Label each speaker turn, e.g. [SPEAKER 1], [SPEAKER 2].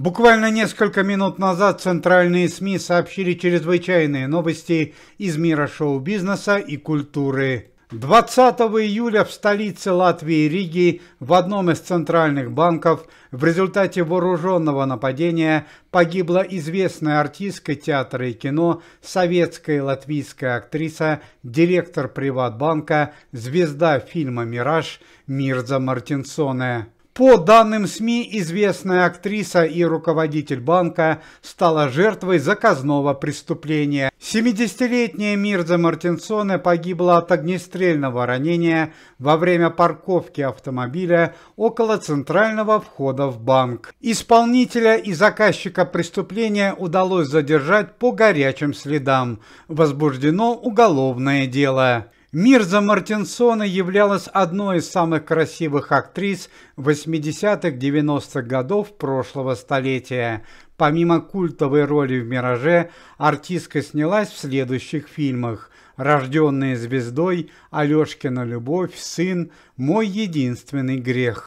[SPEAKER 1] Буквально несколько минут назад центральные СМИ сообщили чрезвычайные новости из мира шоу-бизнеса и культуры. 20 июля в столице Латвии Риги в одном из центральных банков в результате вооруженного нападения погибла известная артистка театра и кино, советская латвийская актриса, директор приватбанка, звезда фильма «Мираж» Мирза Мартинсоне. По данным СМИ, известная актриса и руководитель банка стала жертвой заказного преступления. 70-летняя Мирза Мартинсоне погибла от огнестрельного ранения во время парковки автомобиля около центрального входа в банк. Исполнителя и заказчика преступления удалось задержать по горячим следам. Возбуждено уголовное дело. Мирза Мартинсона являлась одной из самых красивых актрис 80-х-90-х годов прошлого столетия. Помимо культовой роли в «Мираже», артистка снялась в следующих фильмах «Рожденная звездой», «Алешкина любовь», «Сын», «Мой единственный грех».